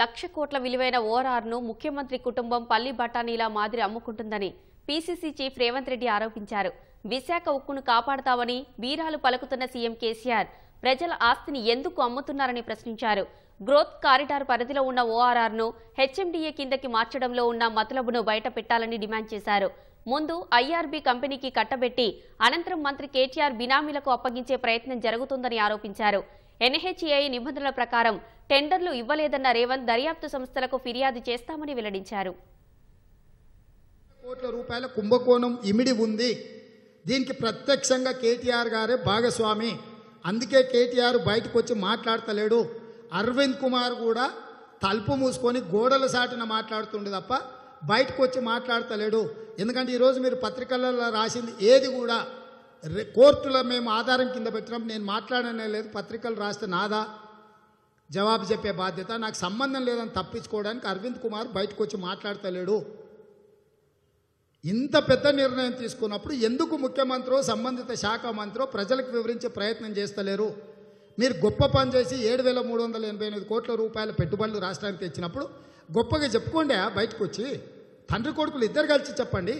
లక్ష కోట్ల విలువైన ఓఆర్ఆర్ను ముఖ్యమంత్రి కుటుంబం పల్లి బఠానీల మాదిరి అమ్ముకుంటుందని పీసీసీ చీఫ్ రేవంత్ రెడ్డి ఆరోపించారు విశాఖ ఉక్కును కాపాడతామని వీరాలు పలుకుతున్న సీఎం కేసీఆర్ ప్రజల ఆస్తిని ఎందుకు అమ్ముతున్నారని ప్రశ్నించారు గ్రోత్ కారిడార్ పరిధిలో ఉన్న ఓఆర్ఆర్ను హెచ్ఎండిఏ కిందకి మార్చడంలో ఉన్న మతలబును పెట్టాలని డిమాండ్ చేశారు ముందు ఐఆర్బీ కంపెనీకి కట్టబెట్టి అనంతరం మంత్రి కేటీఆర్ బినామీలకు అప్పగించే ప్రయత్నం జరుగుతుందని ఆరోపించారు ఎన్హెచ్ఏఐ నిబంధనల ప్రకారం టెండర్లు ఇవ్వలేదన్న రేవంత్ దర్యాప్తు సంస్థలకు ఫిర్యాదు చేస్తామని వెల్లడించారు కోట్ల రూపాయల కుంభకోణం ఇమిడి ఉంది దీనికి ప్రత్యక్షంగా కేటీఆర్ గారే భాగస్వామి అందుకే కేటీఆర్ బయటకు వచ్చి మాట్లాడతలేడు అరవింద్ కుమార్ కూడా తలుపు మూసుకొని గోడల సాటిన మాట్లాడుతుండే తప్ప బయటకు వచ్చి మాట్లాడతలేడు ఎందుకంటే ఈరోజు మీరు పత్రికలలో రాసింది ఏది కూడా కోర్టులో మేము ఆధారం కింద పెట్టడం నేను మాట్లాడనే లేదు పత్రికలు రాస్తే నాదా జవాబు చెప్పే బాధ్యత నాకు సంబంధం లేదని తప్పించుకోవడానికి అరవింద్ కుమార్ బయటకు వచ్చి మాట్లాడతలేడు ఇంత పెద్ద నిర్ణయం తీసుకున్నప్పుడు ఎందుకు ముఖ్యమంత్రో సంబంధిత శాఖ మంత్రో ప్రజలకు వివరించే ప్రయత్నం చేస్తలేరు మీరు గొప్ప పని చేసి ఏడు వేల మూడు వందల ఎనభై ఎనిమిది కోట్ల రూపాయల పెట్టుబడులు రాష్ట్రానికి తెచ్చినప్పుడు గొప్పగా చెప్పుకోండి బయటకు వచ్చి తండ్రి కొడుకులు ఇద్దరు కలిసి చెప్పండి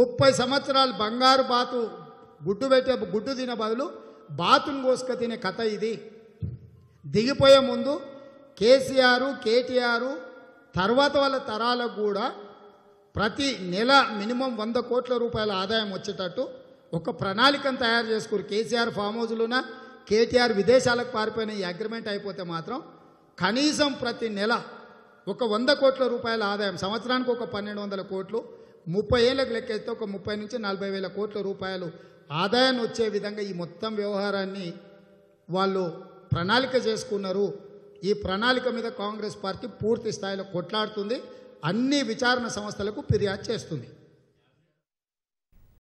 ముప్పై సంవత్సరాలు బంగారు బాతు గుడ్డు పెట్టే గుడ్డు తినే బదులు బాతును కోసుక తినే కథ ఇది దిగిపోయే ముందు కేసీఆర్ కేటీఆర్ తర్వాత వాళ్ళ తరాలకు కూడా ప్రతి నెల మినిమం వంద కోట్ల రూపాయల ఆదాయం వచ్చేటట్టు ఒక ప్రణాళికను తయారు చేసుకోరు కేసీఆర్ ఫామ్ హౌజ్లున కేటీఆర్ విదేశాలకు పారిపోయిన ఈ అగ్రిమెంట్ అయిపోతే మాత్రం కనీసం ప్రతి నెల ఒక వంద కోట్ల రూపాయల ఆదాయం సంవత్సరానికి ఒక పన్నెండు వందల కోట్లు ముప్పై ఏళ్ళకు లెక్కేస్తే ఒక ముప్పై నుంచి నలభై వేల కోట్ల రూపాయలు ఆదాయాన్ని వచ్చే విధంగా ఈ మొత్తం వ్యవహారాన్ని వాళ్ళు ప్రణాళిక చేసుకున్నారు ఈ ప్రణాళిక మీద కాంగ్రెస్ పార్టీ పూర్తి స్థాయిలో కొట్లాడుతుంది అన్ని విచారణ సంస్థలకు ఫిర్యాదు చేస్తుంది